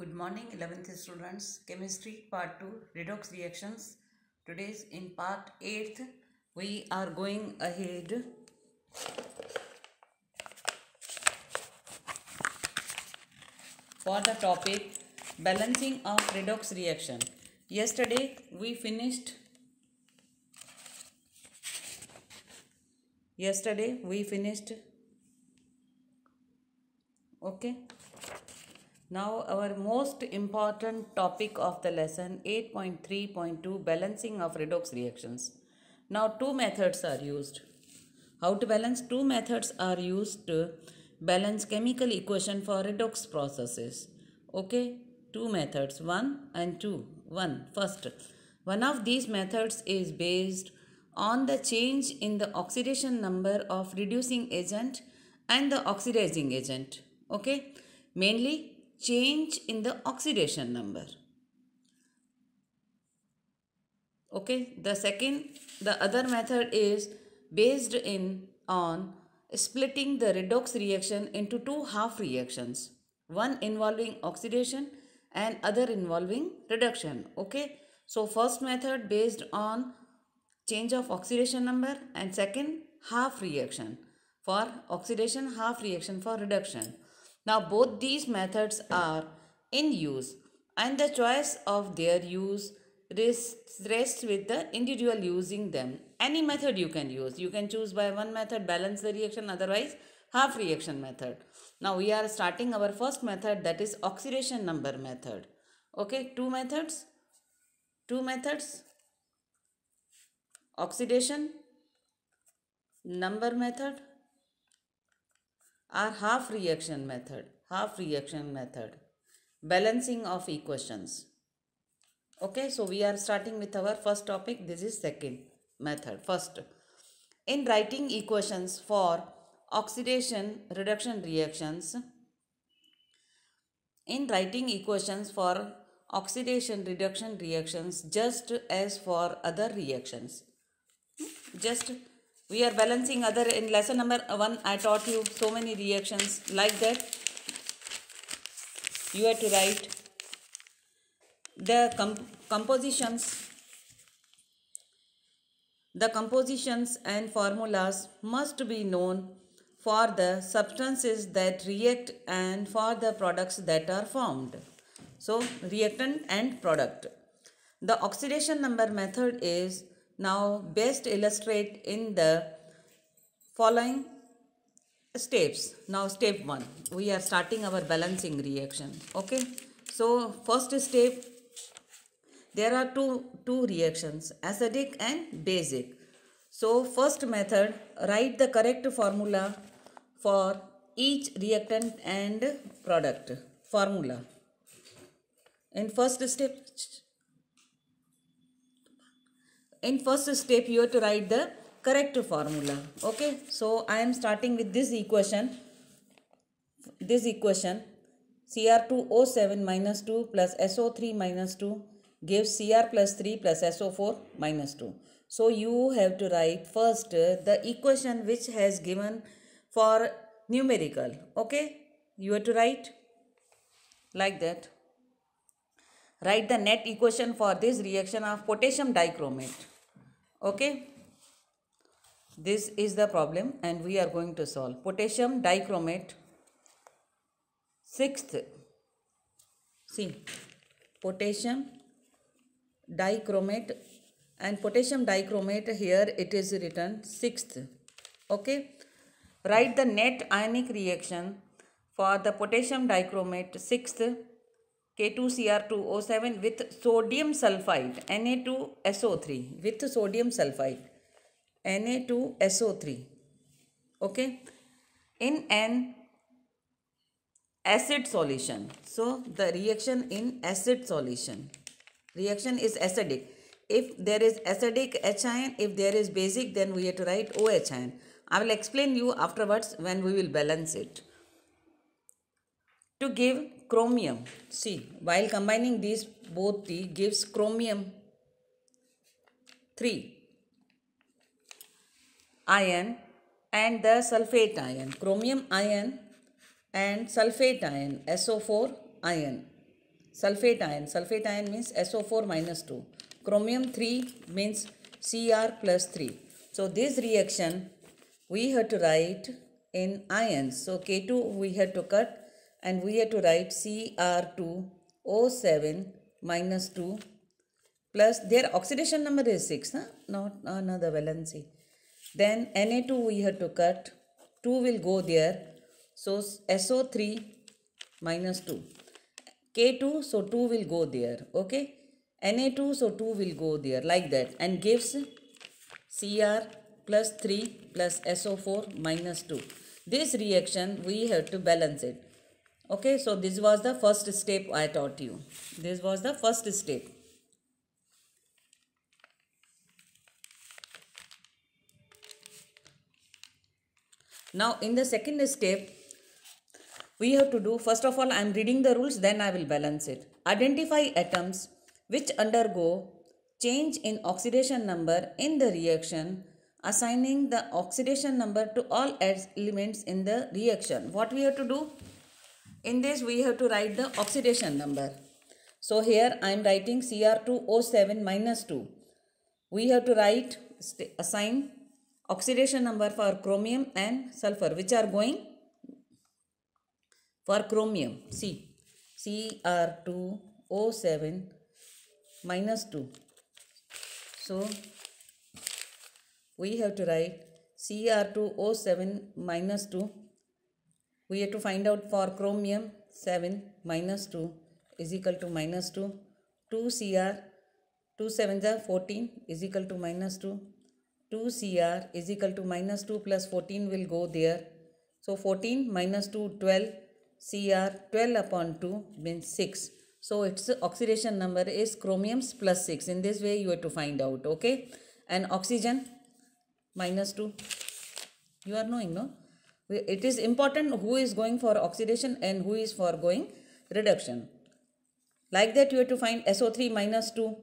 Good morning 11th students. Chemistry part 2 redox reactions. Today's in part 8th we are going ahead for the topic balancing of redox reaction. Yesterday we finished yesterday we finished okay now our most important topic of the lesson 8.3.2 balancing of redox reactions. Now two methods are used. How to balance? Two methods are used to balance chemical equation for redox processes. Okay, two methods 1 and 2. One first. One of these methods is based on the change in the oxidation number of reducing agent and the oxidizing agent. Okay, mainly change in the oxidation number. Okay, the second, the other method is based in on splitting the redox reaction into two half reactions, one involving oxidation and other involving reduction. Okay, so first method based on change of oxidation number and second half reaction for oxidation half reaction for reduction. Now both these methods are in use and the choice of their use rests, with the individual using them. Any method you can use. You can choose by one method balance the reaction otherwise half reaction method. Now we are starting our first method that is oxidation number method. Okay two methods two methods oxidation number method are half reaction method, half reaction method, balancing of equations. Okay, so we are starting with our first topic. This is second method. First, in writing equations for oxidation reduction reactions, in writing equations for oxidation reduction reactions just as for other reactions, hmm? just we are balancing other in lesson number 1 i taught you so many reactions like that you have to write the comp compositions the compositions and formulas must be known for the substances that react and for the products that are formed so reactant and product the oxidation number method is now best illustrate in the following steps. Now step 1. We are starting our balancing reaction. Okay. So first step there are two, two reactions acidic and basic. So first method write the correct formula for each reactant and product formula. In first step in first step you have to write the correct formula okay so i am starting with this equation this equation cr2o7 minus 2 plus so3 minus 2 gives cr plus 3 plus so4 minus 2 so you have to write first the equation which has given for numerical okay you have to write like that Write the net equation for this reaction of potassium dichromate. Okay. This is the problem and we are going to solve. Potassium dichromate. Sixth. See. Potassium dichromate and potassium dichromate here it is written sixth. Okay. Write the net ionic reaction for the potassium dichromate sixth K2Cr2O7 with sodium sulfide Na2SO3 with sodium sulfide Na2SO3 okay in an acid solution so the reaction in acid solution reaction is acidic if there is acidic H ion if there is basic then we have to write OH ion I will explain you afterwards when we will balance it to give chromium. See, while combining these both the gives chromium. 3. ion and the sulfate ion. Chromium ion and sulfate ion. SO4 ion. Sulfate ion. Sulfate ion means SO4 minus 2. Chromium 3 means Cr plus 3. So this reaction we had to write in ions. So K2 we had to cut and we have to write CR2O7 minus 2 plus their oxidation number is 6, huh? not another valency. Then Na2 we have to cut, 2 will go there. So SO3 minus 2. K2, so 2 will go there, okay? Na2, so 2 will go there, like that. And gives Cr plus 3 plus SO4 minus 2. This reaction, we have to balance it okay so this was the first step i taught you this was the first step now in the second step we have to do first of all i am reading the rules then i will balance it identify atoms which undergo change in oxidation number in the reaction assigning the oxidation number to all elements in the reaction what we have to do in this we have to write the oxidation number. So here I am writing Cr2O7 minus 2. We have to write assign oxidation number for chromium and sulfur which are going for chromium C Cr2O7 minus 2. So we have to write Cr2O7 minus 2 we have to find out for chromium 7 minus 2 is equal to minus 2. 2 Cr 2 7 are 14 is equal to minus 2. 2 Cr is equal to minus 2 plus 14 will go there. So 14 minus 2 12 Cr 12 upon 2 means 6. So its oxidation number is chromiums plus 6. In this way you have to find out. Okay. And oxygen minus 2. You are knowing no? it is important who is going for oxidation and who is for going reduction. Like that you have to find SO3 minus 2,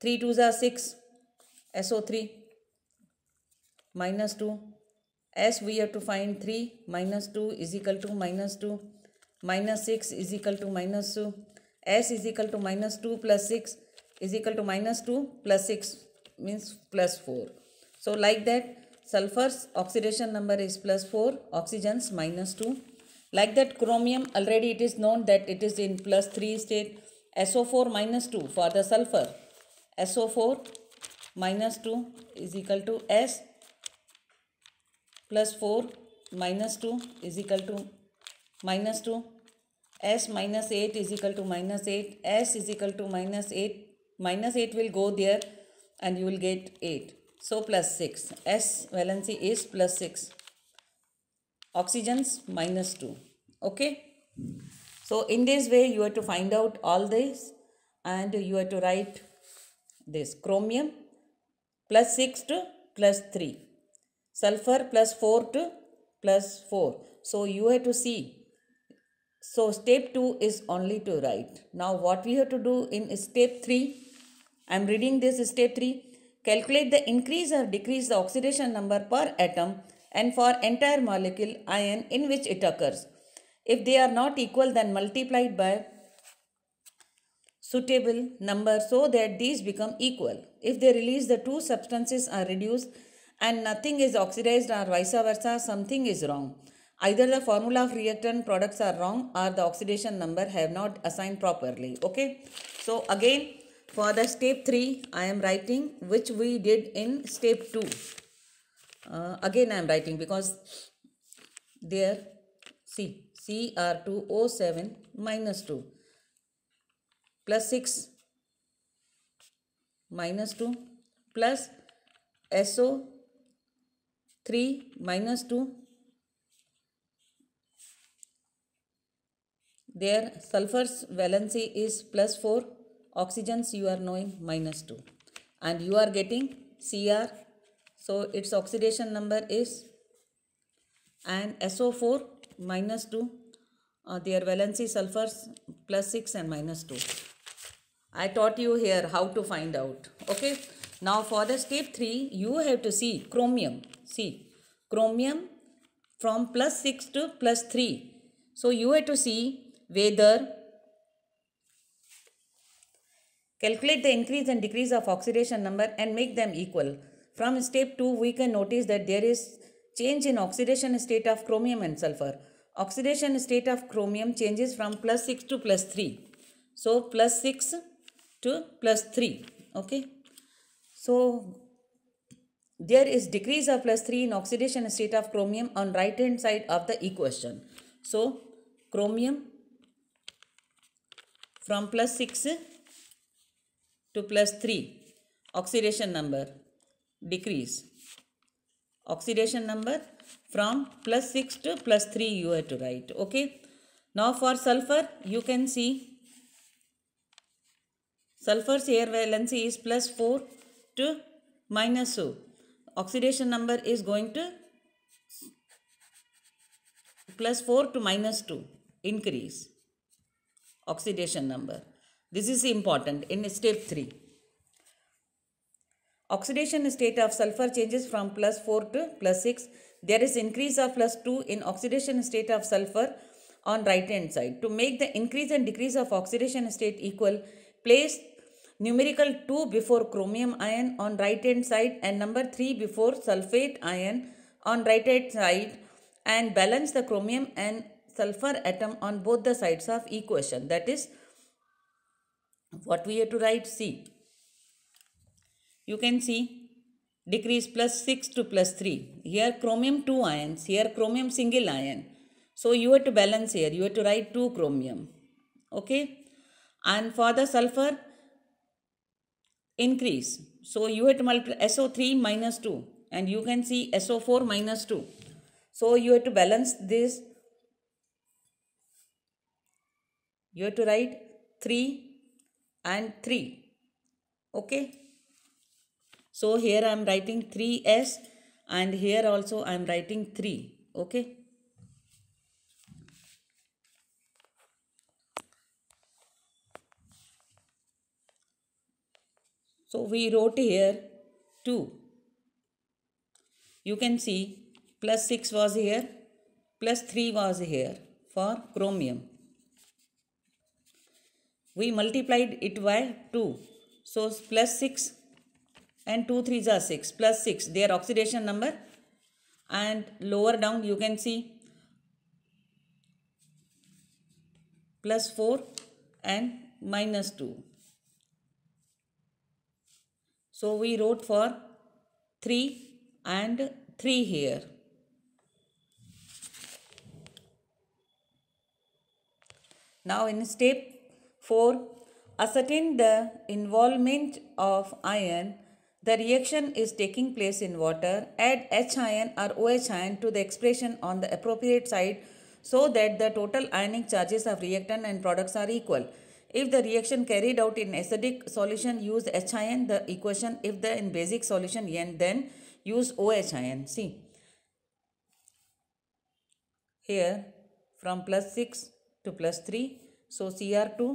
3 2s are 6, SO3 minus 2, S we have to find 3 minus 2 is equal to minus 2, minus 6 is equal to minus 2, S is equal to minus 2 plus 6 is equal to minus 2 plus 6 means plus 4. So like that Sulfur's oxidation number is plus 4, oxygen's minus 2. Like that chromium, already it is known that it is in plus 3 state. SO4 minus 2 for the sulfur. SO4 minus 2 is equal to S plus 4 minus 2 is equal to minus 2. S minus 8 is equal to minus 8. S is equal to minus 8. Minus 8 will go there and you will get 8. So plus 6. S valency is plus 6. Oxygens minus 2. Okay. So in this way you have to find out all this and you have to write this chromium plus 6 to plus 3. Sulfur plus 4 to plus 4. So you have to see so step 2 is only to write. Now what we have to do in step 3, I am reading this step 3. Calculate the increase or decrease the oxidation number per atom and for entire molecule ion in which it occurs. If they are not equal then multiplied by suitable number so that these become equal. If they release the two substances are reduced and nothing is oxidized or vice versa something is wrong. Either the formula of reactant products are wrong or the oxidation number have not assigned properly. Okay. So again for the step 3, I am writing which we did in step 2. Uh, again, I am writing because there, see, CR2O7 minus 2 plus 6 minus 2 plus SO3 minus 2. Their sulfur's valency is plus 4 oxygens you are knowing minus 2 and you are getting Cr so its oxidation number is and SO4 minus 2 uh, their valency sulfurs plus 6 and minus 2 I taught you here how to find out okay now for the step 3 you have to see chromium see chromium from plus 6 to plus 3 so you have to see whether Calculate the increase and decrease of oxidation number and make them equal. From step 2, we can notice that there is change in oxidation state of chromium and sulfur. Oxidation state of chromium changes from plus 6 to plus 3. So, plus 6 to plus 3. Okay. So, there is decrease of plus 3 in oxidation state of chromium on right hand side of the equation. So, chromium from plus 6 to plus 3 oxidation number decrease oxidation number from plus 6 to plus 3 you have to write okay now for sulfur you can see sulfur's air valency is plus 4 to minus 2 oxidation number is going to plus 4 to minus 2 increase oxidation number this is important in step 3. Oxidation state of sulfur changes from plus 4 to plus 6. There is increase of plus 2 in oxidation state of sulfur on right hand side. To make the increase and decrease of oxidation state equal, place numerical 2 before chromium ion on right hand side and number 3 before sulfate ion on right hand side and balance the chromium and sulfur atom on both the sides of equation that is what we have to write see you can see decrease plus 6 to plus 3 here chromium 2 ions here chromium single ion so you have to balance here you have to write 2 chromium okay and for the sulfur increase so you have to multiply so3 minus 2 and you can see so4 minus 2 so you have to balance this you have to write 3 and 3 okay so here i am writing 3s and here also i am writing 3 okay so we wrote here 2 you can see plus 6 was here plus 3 was here for chromium we multiplied it by 2. So plus 6 and 2 3s are 6 plus 6 their oxidation number and lower down you can see plus 4 and minus 2. So we wrote for 3 and 3 here. Now in step 4. Ascertain the involvement of iron. The reaction is taking place in water. Add H ion or OH ion to the expression on the appropriate side so that the total ionic charges of reactant and products are equal. If the reaction carried out in acidic solution, use H ion, the equation. If the in basic solution, then use OH ion. See, here from plus 6 to plus 3. So, Cr2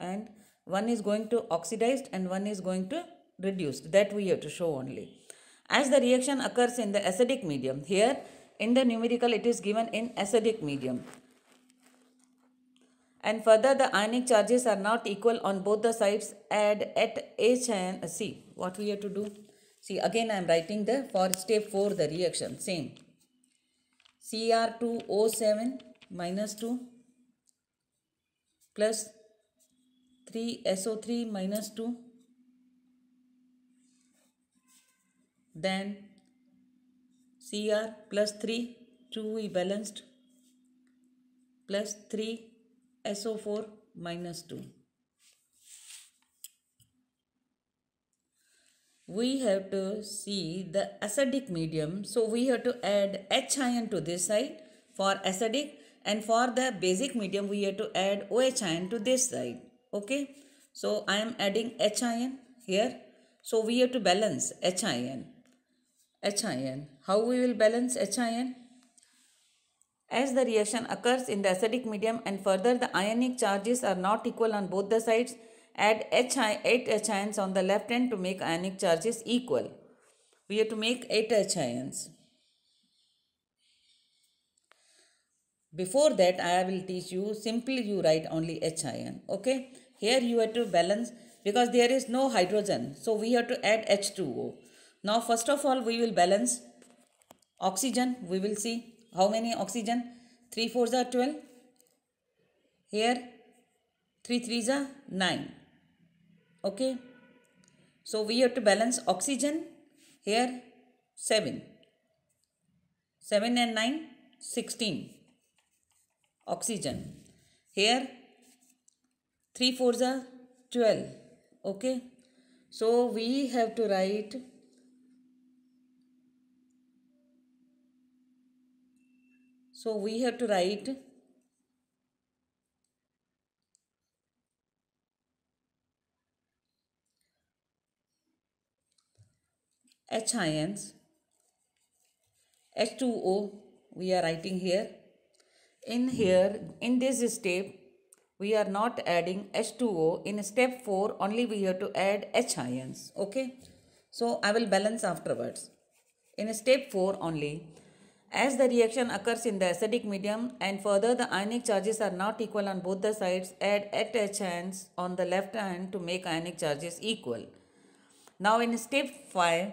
and one is going to oxidized and one is going to reduced that we have to show only as the reaction occurs in the acidic medium here in the numerical it is given in acidic medium and further the ionic charges are not equal on both the sides Add at H and C. What we have to do? See again I am writing the for step 4 the reaction same. Cr2O7 minus 2 plus 3 SO3 minus 2 then Cr plus 3 2 balanced plus 3 SO4 minus 2. We have to see the acidic medium. So we have to add H ion to this side for acidic and for the basic medium we have to add OH ion to this side okay so i am adding hin here so we have to balance hin hin how we will balance hin as the reaction occurs in the acidic medium and further the ionic charges are not equal on both the sides add hi 8 ions on the left hand to make ionic charges equal we have to make 8 ions before that i will teach you simply you write only h ion okay here you have to balance because there is no hydrogen. So we have to add H2O. Now first of all we will balance oxygen. We will see how many oxygen. 3 fours are 12. Here 3 threes are 9. Okay. So we have to balance oxygen. Here 7. 7 and 9 16. Oxygen. Here 3 fours are 12 okay so we have to write so we have to write H ions H2O we are writing here in here in this step we are not adding H2O. In step 4, only we have to add H ions. Okay. So, I will balance afterwards. In step 4 only, as the reaction occurs in the acidic medium and further the ionic charges are not equal on both the sides, add H ions on the left hand to make ionic charges equal. Now in step 5,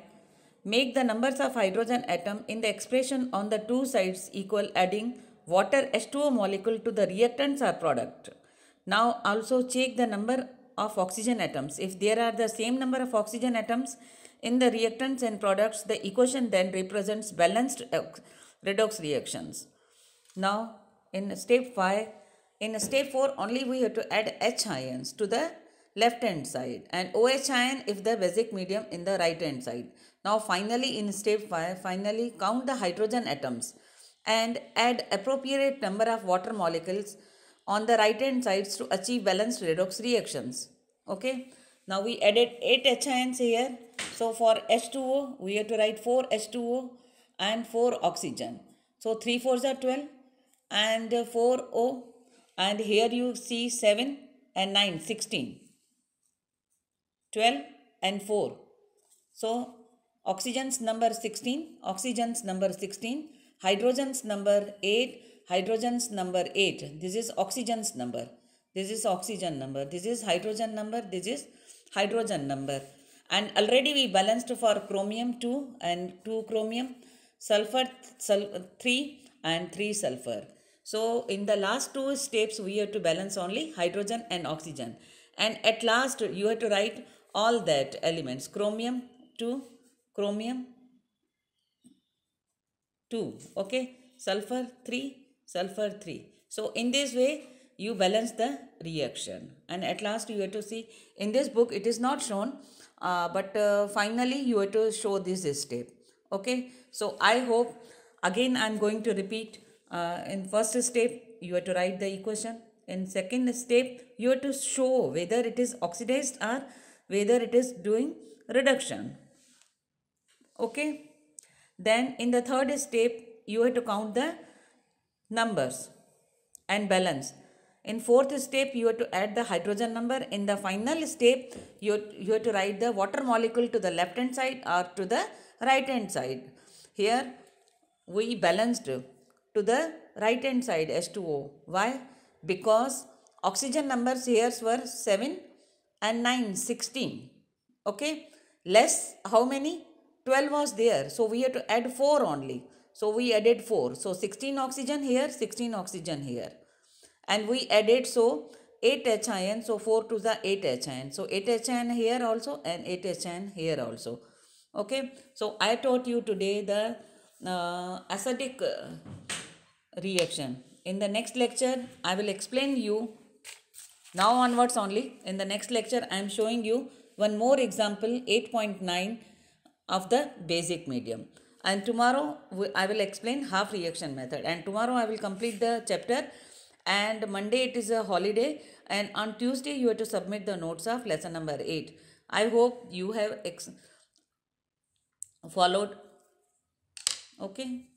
make the numbers of hydrogen atom in the expression on the two sides equal adding water H2O molecule to the reactants or product. Now also check the number of oxygen atoms. If there are the same number of oxygen atoms in the reactants and products, the equation then represents balanced redox reactions. Now in step 5, in step 4 only we have to add H ions to the left hand side and OH ion if the basic medium in the right hand side. Now finally in step 5, finally count the hydrogen atoms and add appropriate number of water molecules on the right hand sides to achieve balanced redox reactions. Okay. Now we added 8 HINs here. So for H2O, we have to write 4 H2O and 4 oxygen. So 3 4s are 12 and 4 O and here you see 7 and 9, 16. 12 and 4. So oxygen's number 16, oxygen's number 16, hydrogen's number 8, hydrogen's number 8 this is oxygen's number this is oxygen number this is hydrogen number this is hydrogen number and already we balanced for chromium 2 and 2 chromium sulfur sul 3 and 3 sulfur so in the last two steps we have to balance only hydrogen and oxygen and at last you have to write all that elements chromium 2 chromium 2 okay sulfur 3 sulfur 3. So in this way you balance the reaction and at last you have to see in this book it is not shown uh, but uh, finally you have to show this, step. Okay. So I hope again I am going to repeat uh, in first step you have to write the equation. In second step you have to show whether it is oxidized or whether it is doing reduction. Okay. Then in the third step you have to count the numbers and balance. In fourth step, you have to add the hydrogen number. In the final step, you, you have to write the water molecule to the left hand side or to the right hand side. Here, we balanced to the right hand side H2O. Why? Because oxygen numbers here were 7 and 9, 16. Okay. Less, how many? 12 was there. So, we have to add 4 only. So we added 4. So 16 oxygen here, 16 oxygen here. And we added so 8 H ion. So 4 to the 8 H ion. So 8 H ion here also and 8 H ion here also. Okay. So I taught you today the uh, acidic uh, reaction. In the next lecture, I will explain you now onwards only. In the next lecture, I am showing you one more example 8.9 of the basic medium and tomorrow I will explain half reaction method and tomorrow I will complete the chapter and Monday it is a holiday and on Tuesday you have to submit the notes of lesson number 8. I hope you have followed okay